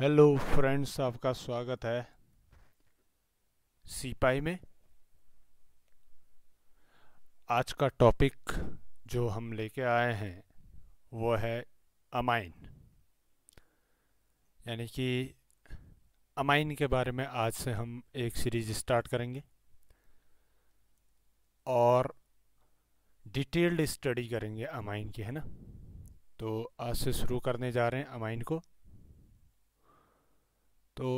hello friends आपका स्वागत है सिपाही में आज का टॉपिक जो हम लेके आए हैं वो है अमाइन यानी कि अमाइन के बारे में आज से हम एक सीरीज स्टार्ट करेंगे और डिटेल्ड स्टडी करेंगे अमाइन की है ना तो आज से शुरू करने जा रहे हैं अमाइन को तो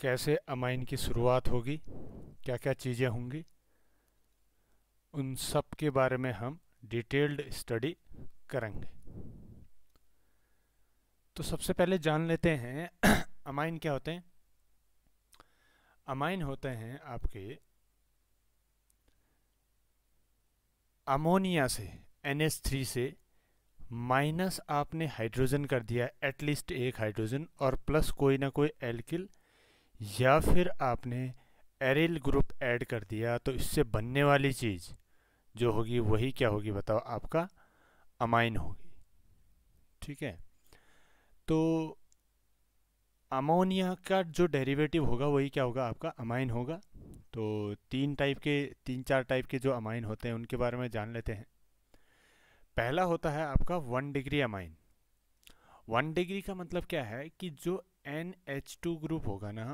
कैसे अमाइन की शुरुआत होगी क्या क्या चीज़ें होंगी उन सब के बारे में हम डिटेल्ड स्टडी करेंगे तो सबसे पहले जान लेते हैं अमाइन क्या होते हैं अमाइन होते हैं आपके अमोनिया से एन थ्री से माइनस आपने हाइड्रोजन कर दिया एटलीस्ट एक हाइड्रोजन और प्लस कोई ना कोई एल्किल या फिर आपने एरिल ग्रुप ऐड कर दिया तो इससे बनने वाली चीज़ जो होगी वही क्या होगी बताओ आपका अमाइन होगी ठीक है तो अमोनिया का जो डेरिवेटिव होगा वही क्या होगा आपका अमाइन होगा तो तीन टाइप के तीन चार टाइप के जो अमाइन होते हैं उनके बारे में जान लेते हैं पहला होता है आपका one degree amine one degree का मतलब क्या है कि जो एन एच टू ग्रुप होगा ना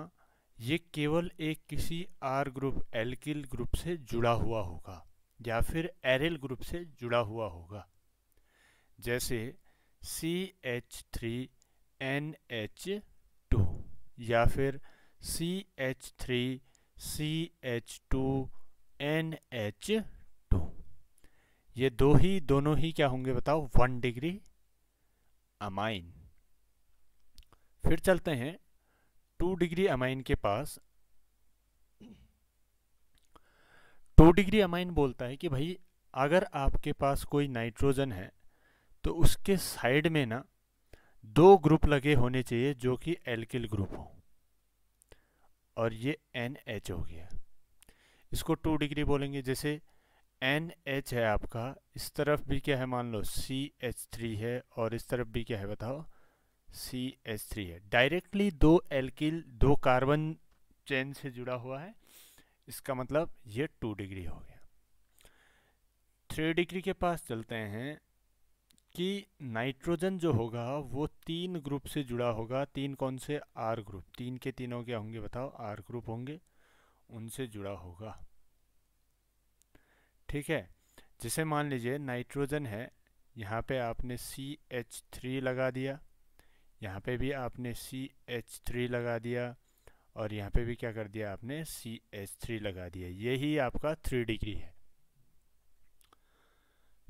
ये केवल एक किसी आर ग्रुप एल्किल ग्रुप से जुड़ा हुआ होगा या फिर एरिल ग्रुप से जुड़ा हुआ होगा जैसे C H three N H two या फिर C H three C H two N H ये दो ही दोनों ही क्या होंगे बताओ वन डिग्री अमाइन फिर चलते हैं टू डिग्री अमाइन के पास टू डिग्री अमाइन बोलता है कि भाई अगर आपके पास कोई नाइट्रोजन है तो उसके साइड में ना दो ग्रुप लगे होने चाहिए जो कि एल्किल ग्रुप हो और ये एन एच हो गया इसको टू डिग्री बोलेंगे जैसे एन एच है आपका इस तरफ भी क्या है मान लो सी एच थ्री है और इस तरफ भी क्या है बताओ सी एच थ्री है डायरेक्टली दो एल्किल दो कार्बन चेन से जुड़ा हुआ है इसका मतलब ये टू डिग्री हो गया थ्री डिग्री के पास चलते हैं कि नाइट्रोजन जो होगा वो तीन ग्रुप से जुड़ा होगा तीन कौन से आर ग्रुप तीन के तीनों क्या होंगे बताओ आर ग्रुप होंगे उनसे जुड़ा होगा ठीक है जैसे मान लीजिए नाइट्रोजन है यहाँ पे आपने सी एच थ्री लगा दिया यहाँ पे भी आपने सी एच थ्री लगा दिया और यहाँ पे भी क्या कर दिया आपने सी एच थ्री लगा दिया यही आपका थ्री डिग्री है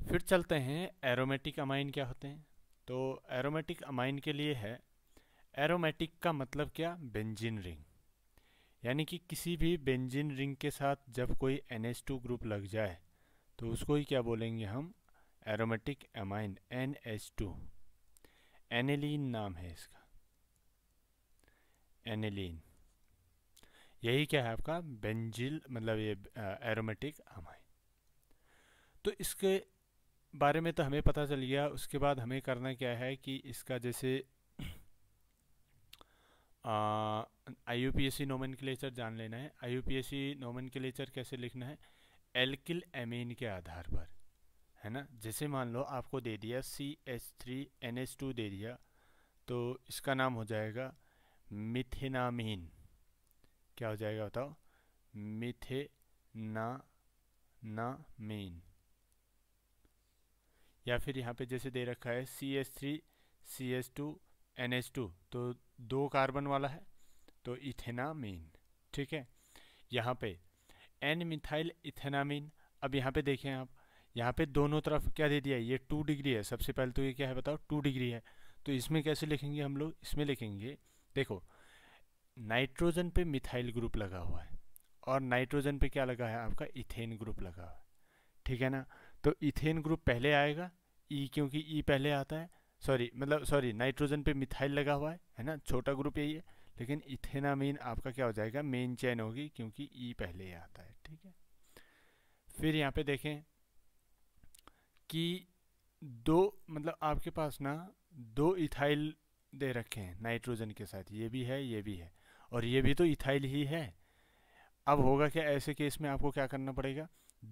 फिर चलते हैं एरोमेटिक अमाइन क्या होते हैं तो एरोमेटिक अमाइन के लिए है एरोमेटिक का मतलब क्या बेंजिन रिंग यानी कि किसी भी बेंजिन रिंग के साथ जब कोई एन ग्रुप लग जाए तो उसको ही क्या बोलेंगे हम aromatic amine N H two aniline नाम है इसका एनिलीन यही क्या है आपका बेंजिल मतलब ये एरोमेटिक अमाइन तो इसके बारे में तो हमें पता चल गया उसके बाद हमें करना क्या है कि इसका जैसे I U P S C nomenclature जान लेना है I U P S C nomenclature कैसे लिखना है एल्किल एमीन के आधार पर है ना जैसे मान लो आपको दे दिया C H three N H two दे दिया तो इसका नाम हो जाएगा मिथेनामीन क्या हो जाएगा बताओ मिथे ना ना मीन या फिर यहाँ पे जैसे दे रखा है C S three C S two N H two तो दो कार्बन वाला है तो इथेनामीन ठीक है यहाँ पे एन मिथाइल इथेनामिन अब यहाँ पे देखें आप यहाँ पे दोनों तरफ क्या दे दिया है ये टू डिग्री है सबसे पहले तो ये क्या है बताओ टू डिग्री है तो इसमें कैसे लिखेंगे हम लोग इसमें लिखेंगे देखो नाइट्रोजन पे मिथाइल ग्रुप लगा हुआ है और नाइट्रोजन पे क्या लगा है आपका इथेन ग्रुप लगा हुआ है ठीक है ना तो इथेन ग्रुप पहले आएगा ई e क्योंकि ई e पहले आता है सॉरी मतलब सॉरी नाइट्रोजन पे मिथाइल लगा हुआ है है ना छोटा ग्रुप यही है लेकिन इथेनामीन आपका क्या हो जाएगा मेन चेन होगी क्योंकि ई e पहले ही आता है ठीक है फिर यहाँ पे देखें कि दो मतलब आपके पास ना दो इथाइल दे रखे हैं नाइट्रोजन के साथ ये भी है ये भी है और ये भी तो इथाइल ही है अब होगा क्या ऐसे केस में आपको क्या करना पड़ेगा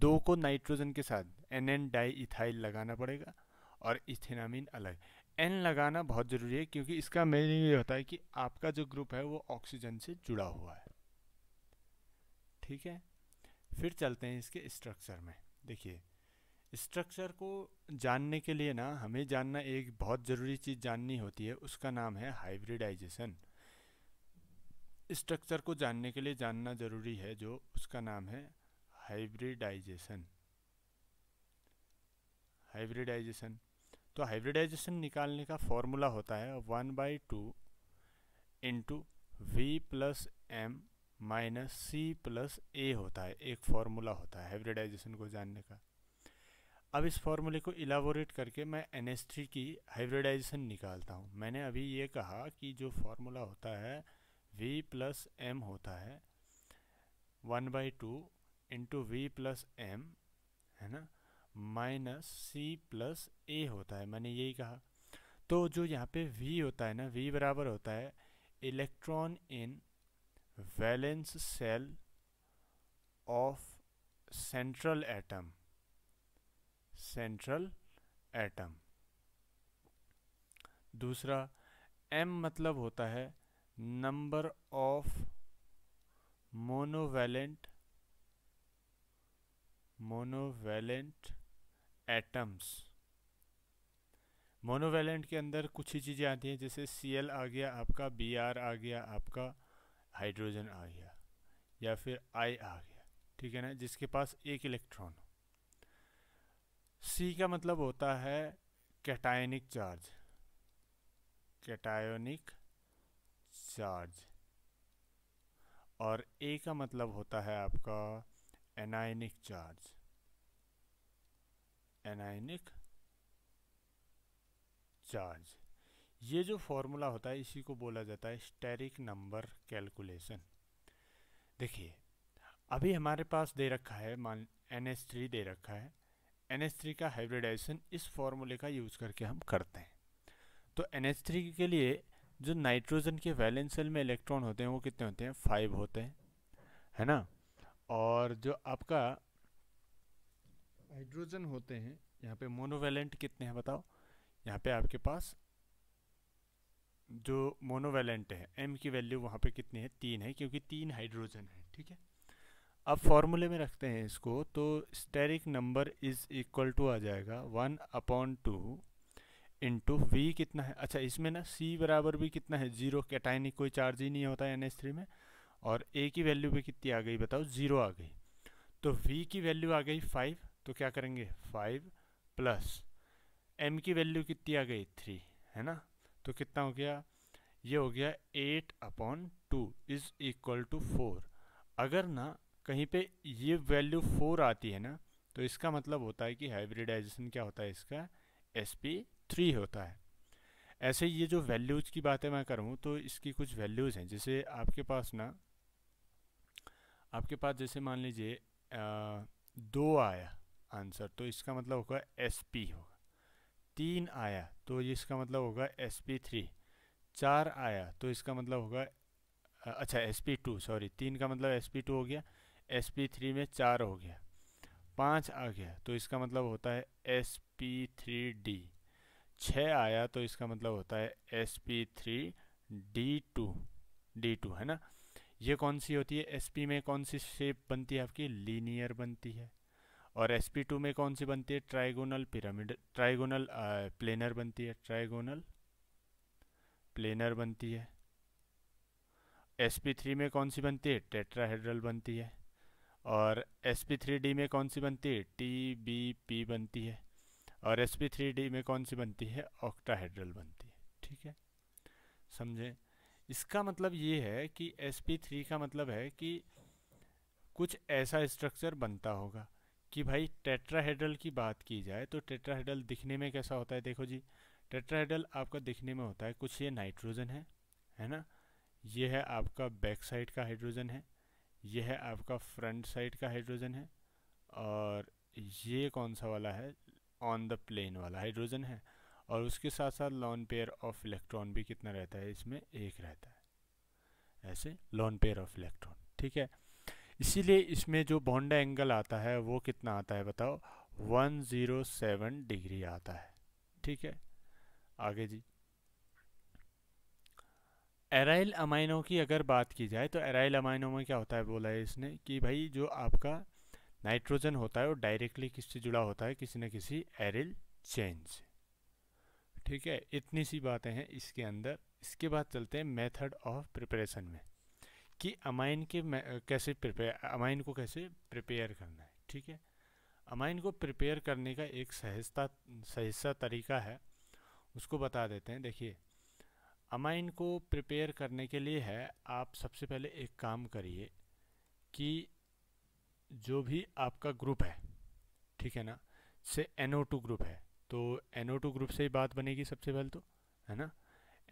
दो को नाइट्रोजन के साथ एन एन डाई इथाइल लगाना पड़ेगा और इथेनामिन अलग एन लगाना बहुत ज़रूरी है क्योंकि इसका मीनिंग ये होता है कि आपका जो ग्रुप है वो ऑक्सीजन से जुड़ा हुआ है ठीक है फिर चलते हैं इसके स्ट्रक्चर में देखिए स्ट्रक्चर को जानने के लिए ना हमें जानना एक बहुत ज़रूरी चीज़ जाननी होती है उसका नाम है हाइब्रिडाइजेशन स्ट्रक्चर को जानने के लिए जानना ज़रूरी है जो उसका नाम है हाइब्रिडाइजेशन हाइब्रिडाइजेशन तो हाइब्रिडाइजेशन निकालने का फॉर्मूला होता है one by two into V plus M minus C plus A होता है एक फार्मूला होता है हाइब्रिडाइजेशन को जानने का अब इस फार्मूले को इलाबोरेट करके मैं एन एस थ्री की हाइब्रिडाइजेशन निकालता हूँ मैंने अभी ये कहा कि जो फार्मूला होता है वी प्लस एम होता है one by two into V plus M है ना माइनस सी प्लस ए होता है मैंने यही कहा तो जो यहाँ पे V होता है ना V बराबर होता है electron in valence shell of central atom central atom दूसरा M मतलब होता है number of monovalent monovalent atoms monovalent के अंदर कुछ ही चीज़ें आती हैं जैसे सी एल आ गया आपका बी आर आ गया आपका हाइड्रोजन आ गया या फिर आई आ गया ठीक है ना जिसके पास एक इलेक्ट्रॉन सी का मतलब होता है कैटायनिक चार्ज कैटायनिक चार्ज और ए का मतलब होता है आपका एनायनिक चार्ज एनायनिक चार्ज ये जो फॉर्मूला होता है इसी को बोला जाता है स्टेरिक नंबर कैलकुलेशन देखिए अभी हमारे पास दे रखा है मान एन एस थ्री दे रखा है एन एस थ्री का हाइब्रिडाइजेशन इस फॉर्मूले का यूज़ करके हम करते हैं तो एन एस थ्री के लिए जो नाइट्रोजन के वैलेंस सेल में इलेक्ट्रॉन होते हैं वो कितने होते हैं फाइव होते हैं है ना और जो आपका हाइड्रोजन होते हैं यहाँ पे मोनोवेलेंट कितने हैं बताओ यहाँ पे आपके पास जो मोनोवेलेंट है एम की वैल्यू वहाँ पे कितनी है तीन है क्योंकि तीन हाइड्रोजन है ठीक है अब फॉर्मूले में रखते हैं इसको तो steric number is equal to आ जाएगा one upon two into V कितना है अच्छा इसमें ना सी बराबर भी कितना है जीरो कैटाइनिक कोई चार्ज ही नहीं होता है एन थ्री में और ए की वैल्यू भी कितनी आ गई बताओ जीरो आ गई तो वी की वैल्यू आ गई फाइव तो क्या करेंगे फाइव प्लस एम की वैल्यू कितनी आ गई थ्री है ना तो कितना हो गया ये हो गया eight upon two is equal to four अगर ना कहीं पे ये वैल्यू फोर आती है ना तो इसका मतलब होता है कि हाइब्रिडाइजेशन क्या होता है इसका एस पी थ्री होता है ऐसे ये जो वैल्यूज़ की बातें मैं करूँ तो इसकी कुछ वैल्यूज़ हैं जैसे आपके पास ना आपके पास जैसे मान लीजिए दो आया आंसर तो इसका मतलब होगा एस पी होगा तीन आया तो इसका मतलब होगा एस पी थ्री चार आया तो इसका मतलब होगा अच्छा एस पी टू सॉरी तीन का मतलब एस पी टू हो गया एस पी थ्री में चार हो गया पाँच आ गया तो इसका मतलब होता है एस पी थ्री डी छः आया तो इसका मतलब होता है S P three D two D two है ना ये कौन सी होती है एस पी में कौन सी शेप बनती है आपकी लीनियर बनती है और एस पी टू में कौन सी बनती है ट्राइगोनल पिरामिड ट्राइगोनल प्लेनर बनती है ट्राइगोनल प्लेनर बनती है एस पी थ्री में कौन सी बनती है टेट्राहेड्रल बनती है और एस पी थ्री डी में कौन सी बनती है टी बी पी बनती है और एस पी थ्री डी में कौन सी बनती है ऑक्टाहेड्रल बनती है ठीक है समझे इसका मतलब ये है कि एस पी थ्री का मतलब है कि कुछ ऐसा स्ट्रक्चर बनता होगा कि भाई टेट्राहेड्रल की बात की जाए तो टेट्राहेड्रल दिखने में कैसा होता है देखो जी टेट्राहेड्रल आपका दिखने में होता है कुछ ये नाइट्रोजन है है ना ये है आपका बैक साइड का हाइड्रोजन है ये है आपका फ्रंट साइड का हाइड्रोजन है और ये कौन सा वाला है ऑन द प्लेन वाला हाइड्रोजन है और उसके साथ साथ लॉन पेयर ऑफ इलेक्ट्रॉन भी कितना रहता है इसमें एक रहता है ऐसे लॉन पेयर ऑफ इलेक्ट्रॉन ठीक है इसीलिए इसमें जो बॉन्ड एंगल आता है वो कितना आता है बताओ 107 डिग्री आता है ठीक है आगे जी एराइल अमाइनो की अगर बात की जाए तो एराइल अमाइनो में क्या होता है बोला है इसने कि भाई जो आपका नाइट्रोजन होता है वो डायरेक्टली किससे जुड़ा होता है किसी न किसी एरिल चेंज ठीक है इतनी सी बातें हैं इसके अंदर इसके बाद चलते हैं मेथड ऑफ प्रिपरेशन में कि अमाइन के कैसे प्रिपेयर अमाइन को कैसे प्रिपेयर करना है ठीक है अमाइन को प्रिपेयर करने का एक सहजता सहजता तरीका है उसको बता देते हैं देखिए अमाइन को प्रिपेयर करने के लिए है आप सबसे पहले एक काम करिए कि जो भी आपका ग्रुप है ठीक है ना से टू ग्रुप है तो टू ग्रुप से ही बात बनेगी सबसे पहले तो है ना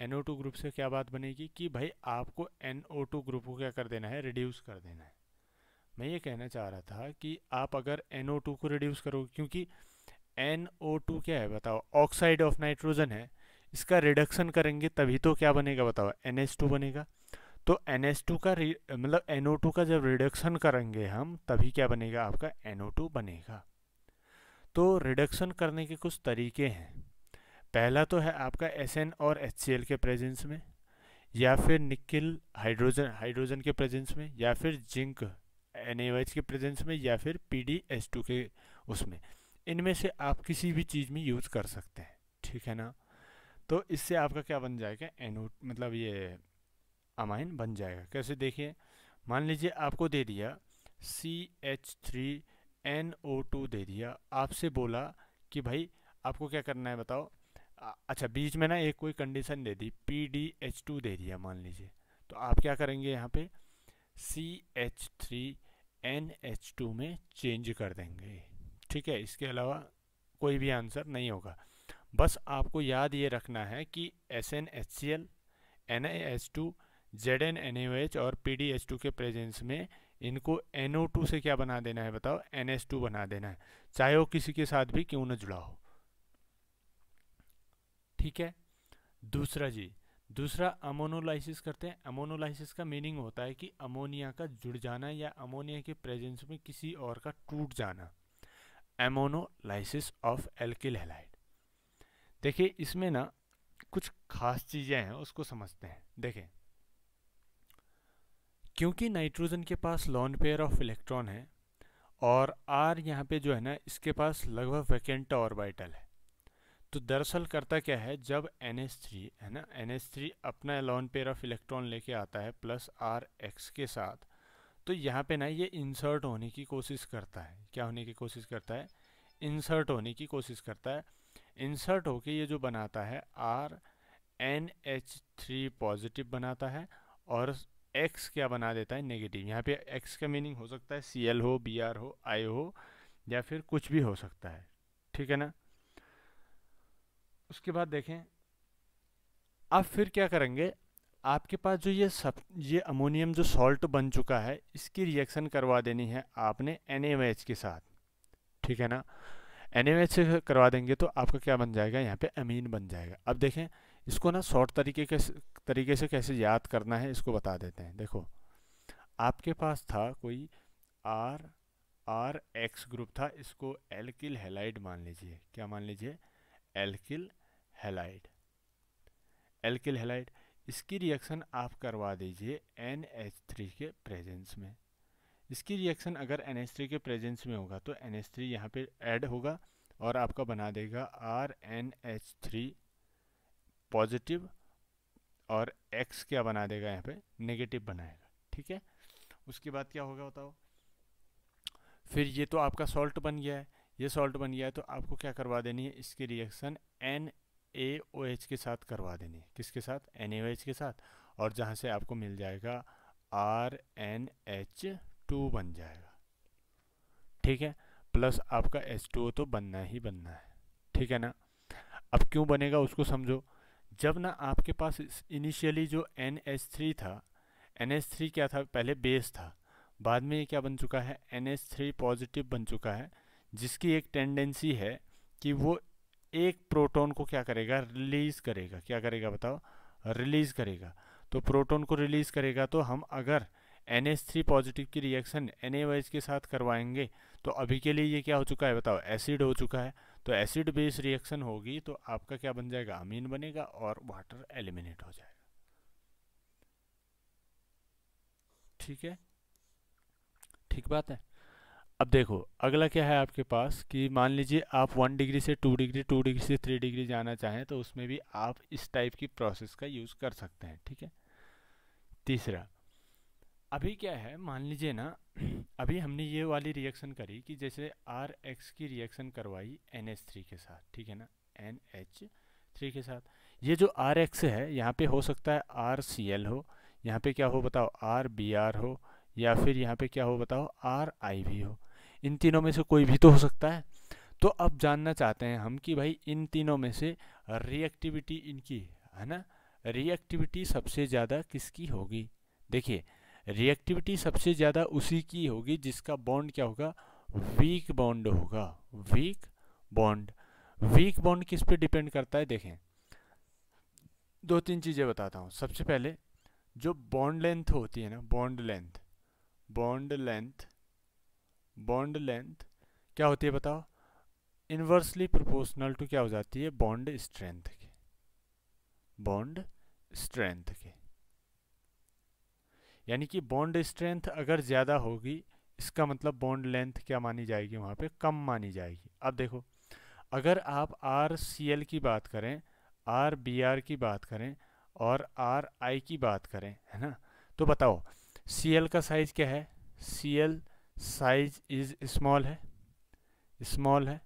NO2 ग्रुप से क्या बात बनेगी कि भाई आपको NO2 ग्रुप को क्या कर देना है रिड्यूस कर देना है मैं ये कहना चाह रहा था कि आप अगर NO2 को रिड्यूस करोगे क्योंकि NO2 क्या है बताओ ऑक्साइड ऑफ नाइट्रोजन है इसका रिडक्शन करेंगे तभी तो क्या बनेगा बताओ NH2 बनेगा तो NH2 का मतलब NO2 का जब रिडक्शन करेंगे हम तभी क्या बनेगा आपका NO2 बनेगा तो रिडक्शन करने के कुछ तरीके हैं पहला तो है आपका एस और एच के प्रेजेंस में या फिर निकिल हाइड्रोजन हाइड्रोजन के प्रेजेंस में या फिर जिंक एन के प्रेजेंस में या फिर पी डी एस टू के उसमें इनमें से आप किसी भी चीज़ में यूज़ कर सकते हैं ठीक है ना तो इससे आपका क्या बन जाएगा एनो मतलब ये अमाइन बन जाएगा कैसे देखिए मान लीजिए आपको दे दिया C H three N O two दे दिया आपसे बोला कि भाई आपको क्या करना है बताओ अच्छा बीच में ना एक कोई कंडीशन दे दी पी डी एच टू दे दिया मान लीजिए तो आप क्या करेंगे यहाँ पे C H three N H two में चेंज कर देंगे ठीक है इसके अलावा कोई भी आंसर नहीं होगा बस आपको याद ये रखना है कि S N H C L N H two Z N N O H और पी डी एच टू के प्रेजेंस में इनको एन ओ टू से क्या बना देना है बताओ एन एच टू बना देना है चाहे वो किसी के साथ भी क्यों ना जुड़ा हो ठीक है दूसरा जी दूसरा अमोनोलाइसिस करते हैं अमोनोलाइसिस का मीनिंग होता है कि अमोनिया का जुड़ जाना या अमोनिया के प्रेजेंस में किसी और का टूट जाना एमोनोलाइसिस ऑफ एल्किल हेलाइड देखिए इसमें ना कुछ खास चीज़ें हैं उसको समझते हैं देखें क्योंकि नाइट्रोजन के पास लॉन पेयर ऑफ इलेक्ट्रॉन है और आर यहाँ पे जो है ना इसके पास लगभग वैकेंट ऑर्बिटल है तो दरअसल करता क्या है जब एन एस थ्री है ना एन एस थ्री अपना एलॉन पेयर ऑफ इलेक्ट्रॉन लेके आता है प्लस आर एक्स के साथ तो यहाँ पे ना ये इंसर्ट होने की कोशिश करता है क्या होने की कोशिश करता है इंसर्ट होने की कोशिश करता है इंसर्ट होके ये जो बनाता है R N H three positive बनाता है और एक्स क्या बना देता है नेगेटिव यहाँ पे एक्स का मीनिंग हो सकता है सी एल हो बी आर हो आई हो या फिर कुछ भी हो सकता है ठीक है ना उसके बाद देखें आप फिर क्या करेंगे आपके पास जो ये सब ये अमोनियम जो सॉल्ट बन चुका है इसकी रिएक्शन करवा देनी है आपने एन के साथ ठीक है ना एन से करवा देंगे तो आपका क्या बन जाएगा यहाँ पे अमीन बन जाएगा अब देखें इसको ना शॉर्ट तरीके के तरीके से कैसे याद करना है इसको बता देते हैं देखो आपके पास था कोई आर आर एक्स ग्रुप था इसको एल्किल हेलाइड मान लीजिए क्या मान लीजिए एल्किल हेलाइड एल्किल हेलाइड इसकी रिएक्शन आप करवा दीजिए एन एच थ्री के प्रेजेंस में इसकी रिएक्शन अगर एन एच थ्री के प्रेजेंस में होगा तो एन एच थ्री यहाँ पर एड होगा और आपका बना देगा R N H three positive और एक्स क्या बना देगा यहाँ पे नेगेटिव बनाएगा ठीक है उसके बाद क्या होगा बताओ फिर ये तो आपका सॉल्ट बन गया है ये सॉल्ट बन गया है तो आपको क्या करवा देनी है इसकी reaction N A O H के साथ करवा देनी है किसके साथ एन ए ओ एच के साथ और जहाँ से आपको मिल जाएगा आर एन एच टू बन जाएगा ठीक है प्लस आपका एच टू ओ तो बनना ही बनना है ठीक है ना अब क्यों बनेगा उसको समझो जब ना आपके पास इनिशियली जो एन एच थ्री था एन एच थ्री क्या था पहले बेस था बाद में ये क्या बन चुका है एन एच थ्री पॉजिटिव बन चुका है जिसकी एक टेंडेंसी है कि वो एक प्रोटॉन को क्या करेगा रिलीज़ करेगा क्या करेगा बताओ रिलीज़ करेगा तो प्रोटॉन को रिलीज़ करेगा तो हम अगर एन एस थ्री पॉजिटिव की रिएक्शन एन वाइज के साथ करवाएंगे तो अभी के लिए ये क्या हो चुका है बताओ एसिड हो चुका है तो एसिड बेस रिएक्शन होगी तो आपका क्या बन जाएगा अमीन बनेगा और वाटर एलिमिनेट हो जाएगा ठीक है ठीक बात है अब देखो अगला क्या है आपके पास कि मान लीजिए आप वन डिग्री से टू डिग्री टू डिग्री से थ्री डिग्री जाना चाहें तो उसमें भी आप इस टाइप की प्रोसेस का यूज़ कर सकते हैं ठीक है तीसरा अभी क्या है मान लीजिए ना अभी हमने ये वाली रिएक्शन करी कि जैसे आर एक्स की रिएक्शन करवाई एन एच थ्री के साथ ठीक है ना एन एच थ्री के साथ ये जो आर एक्स है यहाँ पे हो सकता है आर सी एल हो यहाँ पे क्या हो बताओ आर बी आर हो या फिर यहाँ पे क्या हो बताओ आर आई भी हो इन तीनों में से कोई भी तो हो सकता है तो अब जानना चाहते हैं हम कि भाई इन तीनों में से रिएक्टिविटी इनकी है ना रिएक्टिविटी सबसे ज़्यादा किसकी होगी देखिए रिएक्टिविटी सबसे ज़्यादा उसी की होगी जिसका बॉन्ड क्या होगा वीक बॉन्ड होगा वीक बॉन्ड वीक बॉन्ड किस पे डिपेंड करता है देखें दो तीन चीज़ें बताता हूँ सबसे पहले जो बॉन्ड लेंथ होती है ना bond length bond length bond length क्या होती है बताओ इन्वर्सली प्रोपोर्शनल टू क्या हो जाती है बॉन्ड स्ट्रेंथ के बॉन्ड स्ट्रेंथ के यानी कि बॉन्ड स्ट्रेंथ अगर ज़्यादा होगी इसका मतलब बॉन्ड लेंथ क्या मानी जाएगी वहाँ पे कम मानी जाएगी अब देखो अगर आप आर सी एल की बात करें आर बी आर की बात करें और आर आई की बात करें है ना तो बताओ सी एल का साइज क्या है C L size is small है स्मॉल है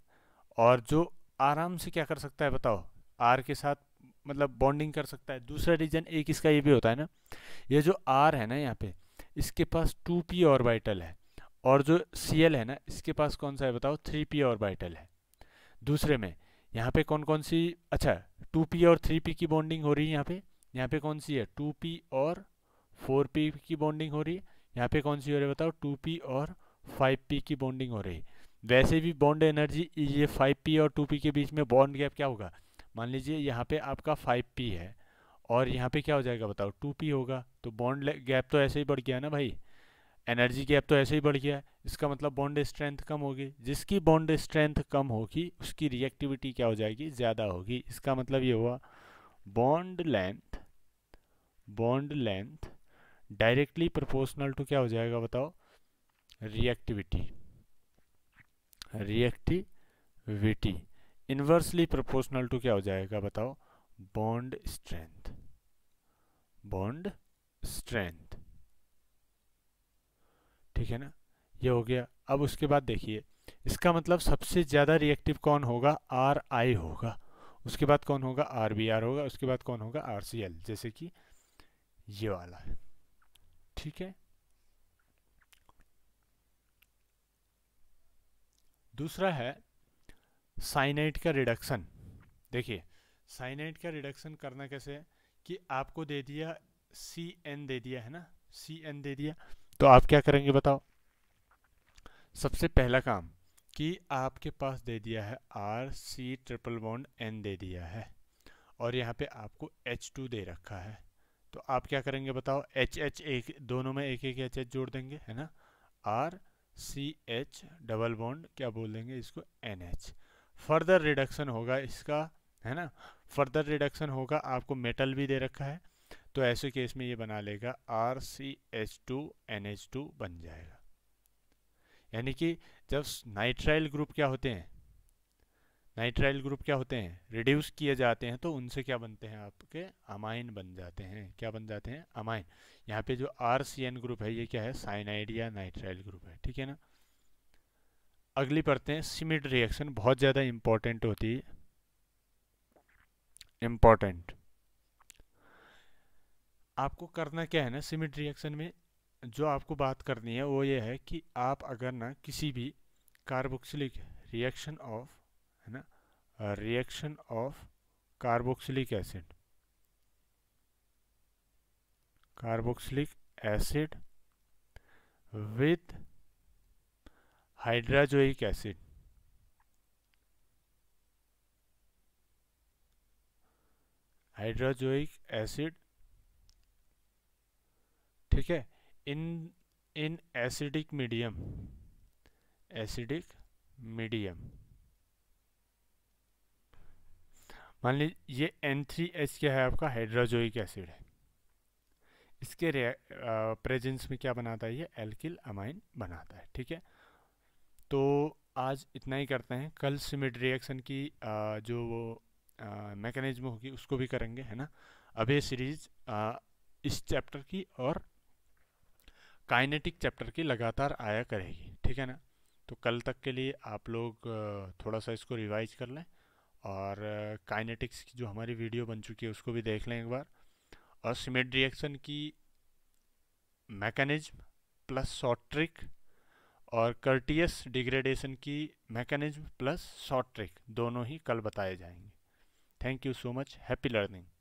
और जो आराम से क्या कर सकता है बताओ आर के साथ मतलब बॉन्डिंग कर सकता है दूसरा रीजन एक इसका ये भी होता है ना ये जो आर है ना यहाँ पे इसके पास टू पी ऑर्बिटल है और जो सी एल है ना इसके पास कौन सा है बताओ थ्री पी ऑर्बिटल है दूसरे में यहाँ पे कौन कौन सी अच्छा टू पी और थ्री पी की बॉन्डिंग हो रही है यहाँ पे यहाँ पे कौन सी है टू पी और फोर पी की बॉन्डिंग हो रही है यहाँ पे कौन सी हो रही है बताओ टू पी और फाइव पी की बॉन्डिंग हो रही है वैसे भी बॉन्ड एनर्जी ये फाइव पी और टू पी के बीच में बॉन्ड गैप क्या होगा मान लीजिए यहाँ पे आपका फाइव पी है और यहाँ पे क्या हो जाएगा बताओ टू पी होगा तो बॉन्ड गैप तो ऐसे ही बढ़ गया ना भाई एनर्जी गैप तो ऐसे ही बढ़ गया इसका मतलब बॉन्ड स्ट्रेंथ कम होगी जिसकी बॉन्ड स्ट्रेंथ कम होगी उसकी रिएक्टिविटी क्या हो जाएगी ज़्यादा होगी इसका मतलब ये हुआ bond length bond length directly proportional to क्या हो जाएगा बताओ reactivity reactivity inversely proportional to क्या हो जाएगा बताओ बॉन्ड स्ट्रेंथ बॉन्ड स्ट्रेंथ ठीक है ना ये हो गया अब उसके बाद देखिए इसका मतलब सबसे ज़्यादा रिएक्टिव कौन होगा आर आई होगा उसके बाद कौन होगा आर बी आर होगा उसके बाद कौन होगा आर सी एल जैसे कि ये वाला है ठीक है दूसरा है साइनाइट का रिडक्शन देखिए साइनाइट का रिडक्शन करना कैसे कि आपको दे दिया सी एन दे दिया है ना सी एन दे दिया तो आप क्या करेंगे बताओ सबसे पहला काम कि आपके पास दे दिया है R C triple bond N दे दिया है और यहाँ पे आपको एच टू दे रखा है तो आप क्या करेंगे बताओ एच एच एक दोनों में एक एक एच एच जोड़ देंगे है ना R C H double bond क्या बोल देंगे इसको एन एच फर्दर रिडक्शन होगा इसका है ना फर्दर रिडक्शन होगा आपको मेटल भी दे रखा है तो ऐसे केस में ये बना लेगा R C H two N H two बन जाएगा यानी कि जब नाइट्राइल ग्रुप क्या होते हैं नाइट्राइल ग्रुप क्या होते हैं रिड्यूस किए जाते हैं तो उनसे क्या बनते हैं आपके अमाइन बन जाते हैं क्या बन जाते हैं अमाइन यहाँ पे जो आर सी एन ग्रुप है ये क्या है साइनाइड या नाइट्राइल ग्रुप है ठीक है ना अगली पढ़ते हैं सिमिड रिएक्शन बहुत ज़्यादा इम्पॉर्टेंट होती है इम्पॉर्टेंट आपको करना क्या है ना सिमिड रिएक्शन में जो आपको बात करनी है वो ये है कि आप अगर ना किसी भी carboxylic reaction of reaction of carboxylic acid carboxylic acid with hydrozoic acid hydrazoic acid ठीक है in in acidic medium acidic medium मान लीजिए ये एन थ्री एच क्या है आपका हाइड्रोजोइक एसिड है इसके प्रेजेंस में क्या बनाता है ये एल्किल अमाइन बनाता है ठीक है तो आज इतना ही करते हैं कल सिमिट रिएक्शन की आ, जो वो मैकेनिज्म होगी उसको भी करेंगे है ना अब ये सीरीज इस चैप्टर की और काइनेटिक चैप्टर की लगातार आया करेगी ठीक है ना तो कल तक के लिए आप लोग थोड़ा सा इसको रिवाइज कर लें और काइनेटिक्स की जो हमारी वीडियो बन चुकी है उसको भी देख लें एक बार और सीमेंट रिएक्शन की मैकेनिज्म प्लस शॉर्ट ट्रिक और कर्टियस डिग्रेडेशन की मैकेनिज्म प्लस शॉर्ट ट्रिक दोनों ही कल बताए जाएंगे thank you so much happy learning